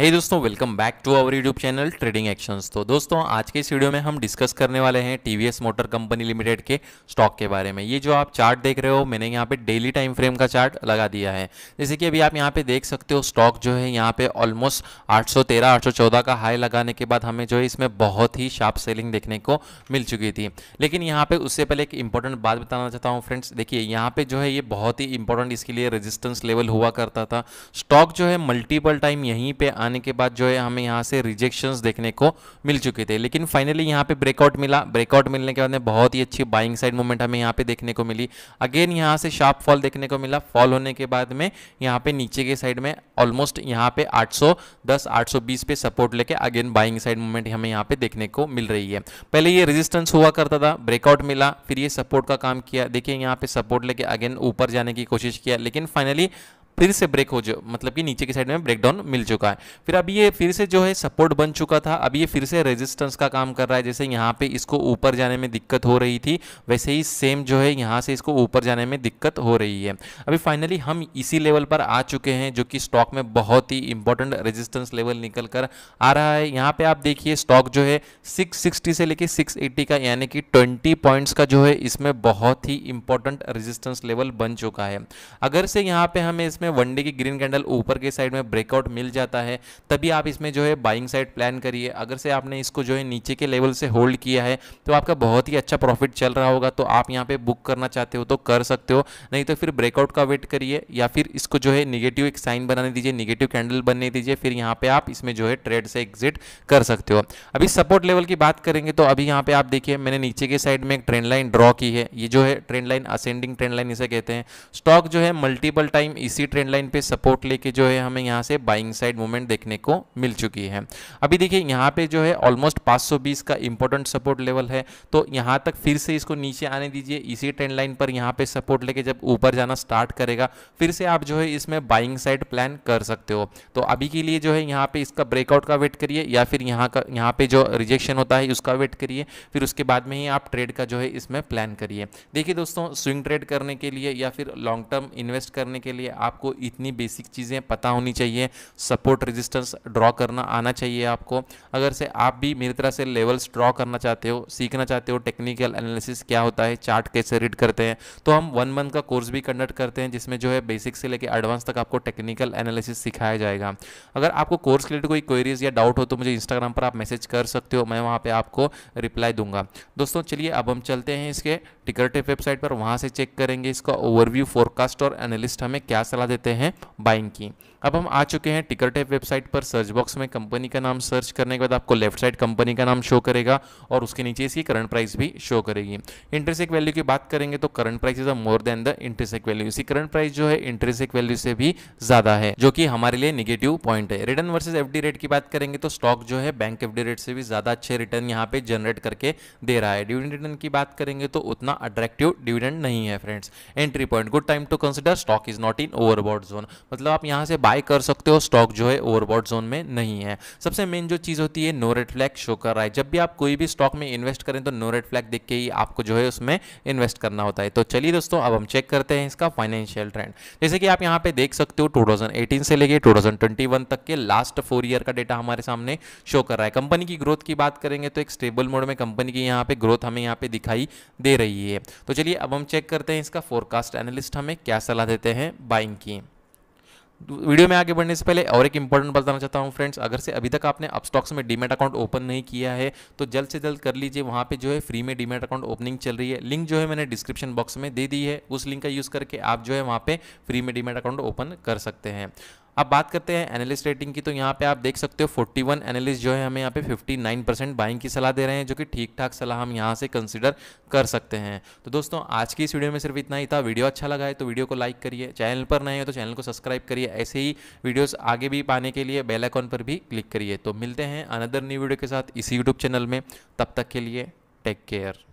हे hey दोस्तों welcome back to our YouTube channel Trading Actions तो दोस्तों आज के इस वीडियो में हम डिस्कस करने वाले हैं टीवीएस मोटर कंपनी लिमिटेड के स्टॉक के बारे में ये जो आप चार्ट देख रहे हो मैंने यहाँ पे डेली टाइम फ्रेम का चार्ट लगा दिया है जैसे कि अभी आप यहाँ पे देख सकते हो स्टॉक जो है यहाँ पे ऑलमोस्ट आठ सौ का हाई लगाने के बाद हमें जो है इसमें बहुत ही शार्प सेलिंग देखने को मिल चुकी थी लेकिन यहाँ पे उससे पहले एक इंपॉर्टेंट बात बताना चाहता हूँ फ्रेंड्स देखिए यहाँ पे जो है ये बहुत ही इंपॉर्टेंट इसके लिए रजिस्टेंस लेवल हुआ करता था स्टॉक जो है मल्टीपल टाइम यहीं पर आने के बाद जो है हमें यहाँ से रिजेक्शन देखने को मिल चुके थे लेकिन फाइनली यहाँ पे ब्रेकआउट मिला ब्रेकआउट मिलने के बाद में बहुत ही अच्छी बाइंग साइड मूवमेंट हमें यहाँ पे देखने को मिली अगेन यहाँ से शार्प फॉल देखने को मिला फॉल होने के बाद में यहाँ पे नीचे के साइड में ऑलमोस्ट यहाँ पे 810 820 पे सपोर्ट लेके अगेन बाइंग साइड मूवमेंट हमें यहाँ पे देखने को मिल रही है पहले ये रेजिस्टेंस हुआ करता था ब्रेकआउट मिला फिर ये सपोर्ट का काम किया देखिए यहाँ पे सपोर्ट लेके अगेन ऊपर जाने की कोशिश किया लेकिन फाइनली फिर से ब्रेक हो जो मतलब कि नीचे की साइड में ब्रेक डाउन मिल चुका है फिर अभी ये फिर से जो है सपोर्ट बन चुका था अभी ये फिर से रेजिस्टेंस का काम कर रहा है जैसे यहाँ पे इसको ऊपर जाने में दिक्कत हो रही थी वैसे ही सेम जो है यहाँ से इसको ऊपर जाने में दिक्कत हो रही है अभी फाइनली हम इसी लेवल पर आ चुके हैं जो कि स्टॉक में बहुत ही इंपॉर्टेंट रेजिस्टेंस लेवल निकल कर आ रहा है यहाँ पे आप देखिए स्टॉक जो है सिक्स से लेके सिक्स का यानी कि ट्वेंटी पॉइंट्स का जो है इसमें बहुत ही इंपॉर्टेंट रेजिस्टेंस लेवल बन चुका है अगर से यहाँ पर हमें इसमें में वनडे की ग्रीन कैंडल ऊपर के साइड में ब्रेकआउट मिल जाता है तभी आप इसमें जो है बाइंग साइड प्लान करिए अगर से आपने इसको जो है नीचे के लेवल से होल्ड किया है तो आपका बहुत ही अच्छा प्रॉफिट चल रहा होगा तो आप यहाँ पे बुक करना चाहते हो तो कर सकते हो नहीं तो फिर ब्रेकआउट का वेट करिए या फिर इसको जो है निगेटिव एक साइन बनाने दीजिए निगेटिव कैंडल बनने दीजिए फिर यहाँ पे आप इसमें जो है ट्रेड से एग्जिट कर सकते हो अभी सपोर्ट लेवल की बात करेंगे तो अभी यहाँ पे आप देखिए मैंने नीचे के साइड में एक ट्रेंड लाइन ड्रॉ की है ये जो है trend line ascending trend line इसे कहते हैं स्टॉक जो है मल्टीपल टाइम इसी ट्रेंड ट्रेंड लाइन पे सपोर्ट लेके जो है हमें यहाँ से बाइंग साइड मूवमेंट देखने को मिल चुकी है अभी देखिए यहाँ पे जो है ऑलमोस्ट 520 का इंपॉर्टेंट सपोर्ट लेवल है तो यहाँ तक फिर से इसको नीचे आने दीजिए इसी ट्रेंड लाइन पर यहाँ पे सपोर्ट लेके जब ऊपर जाना स्टार्ट करेगा फिर से आप जो है इसमें बाइंग साइड प्लान कर सकते हो तो अभी के लिए जो है यहाँ पे इसका ब्रेकआउट का वेट करिए या फिर यहाँ का यहाँ पे जो रिजेक्शन होता है उसका वेट करिए फिर उसके बाद में ही आप ट्रेड का जो है इसमें प्लान करिए देखिए दोस्तों स्विंग ट्रेड करने के लिए या फिर लॉन्ग टर्म इन्वेस्ट करने के लिए आपको इतनी बेसिक चीज़ें पता होनी चाहिए सपोर्ट रेजिस्टेंस ड्रॉ करना आना चाहिए आपको अगर से आप भी मेरी तरह से लेवल्स ड्रॉ करना चाहते हो सीखना चाहते हो टेक्निकल एनालिसिस क्या होता है चार्ट कैसे रीड करते हैं तो हम वन मंथ का कोर्स भी कंडक्ट करते हैं जिसमें जो है बेसिक से लेकर एडवांस तक आपको टेक्निकल एनालिसिस सिखाया जाएगा अगर आपको कोर्स के रिलेटेड कोई क्वेरीज या डाउट हो तो मुझे इंस्टाग्राम पर आप मैसेज कर सकते हो मैं वहाँ पर आपको रिप्लाई दूंगा दोस्तों चलिए अब हम चलते हैं इसके टिकरटेप वेबसाइट पर वहाँ से चेक करेंगे इसका ओवरव्यू फोरकास्ट और एनालिस्ट हमें क्या सलाह देते हैं बाइंग की अब हम आ चुके हैं टिकर टेप वेबसाइट पर सर्च बॉक्स में कंपनी का नाम सर्च करने के बाद आपको लेफ्ट साइड कंपनी का नाम शो करेगा और उसके नीचे इसकी करंट प्राइस भी शो करेगी इंटरसेक वैल्यू की बात करेंगे तो current price is a more than the intrinsic value इसी करंट प्राइस जो है इंटरसेक वैल्यू से भी ज्यादा है जो कि हमारे लिए निगेटिव पॉइंट है रिटर्न वर्सेज एफ रेट की बात करेंगे तो स्टॉक जो है बैंक एफ रेट से भी ज्यादा अच्छे रिटर्न यहाँ पे जनरेट करके दे रहा है डिविडेंड रिटर्न की बात करेंगे तो उतना अट्रैक्टिव डिविडेंड नहीं है friends entry point good time to consider stock is not in over overbought zone मतलब आप यहाँ से बाय कर सकते हो स्टॉक जो है ओवरबॉड जोन में नहीं है सबसे मेन जो चीज़ होती है नो रेड फ्लैग शो कर रहा है जब भी आप कोई भी स्टॉक में इन्वेस्ट करें तो नो रेड फ्लैग देख के ही आपको जो है उसमें इन्वेस्ट करना होता है तो चलिए दोस्तों अब हम चेक करते हैं इसका फाइनेंशियल ट्रेंड जैसे कि आप यहाँ पे देख सकते हो टू से लेके टू तक के लास्ट फोर ईयर का डेटा हमारे सामने शो कर रहा है कंपनी की ग्रोथ की बात करेंगे तो एक स्टेबल मोड में कंपनी की यहाँ पे ग्रोथ हमें यहाँ पे दिखाई दे रही है तो चलिए अब हम चेक करते हैं इसका फोरकास्ट एनालिस्ट हमें क्या सलाह देते हैं बाइंग की वीडियो में आगे बढ़ने से पहले और एक इंपॉर्टेंट बताना चाहता हूँ फ्रेंड्स अगर से अभी तक आपने अपस्टॉक्स में डीमेट अकाउंट ओपन नहीं किया है तो जल्द से जल्द कर लीजिए वहाँ पे जो है फ्री में डीमेट अकाउंट ओपनिंग चल रही है लिंक जो है मैंने डिस्क्रिप्शन बॉक्स में दे दी है उस लिंक का यूज़ करके आप जो है वहाँ पर फ्री में डीमेट अकाउंट ओपन कर सकते हैं अब बात करते हैं एनालिस्ट रेटिंग की तो यहाँ पे आप देख सकते हो 41 एनालिस्ट जो है हमें यहाँ पे 59 परसेंट बाइंग की सलाह दे रहे हैं जो कि ठीक ठाक सलाह हम यहाँ से कंसिडर कर सकते हैं तो दोस्तों आज की इस वीडियो में सिर्फ इतना ही था वीडियो अच्छा लगा है तो वीडियो को लाइक करिए चैनल पर नए हो तो चैनल को सब्सक्राइब करिए ऐसे ही वीडियोज़ आगे भी पाने के लिए बेलाइकॉन पर भी क्लिक करिए तो मिलते हैं अनदर न्यू वीडियो के साथ इसी यूट्यूब चैनल में तब तक के लिए टेक केयर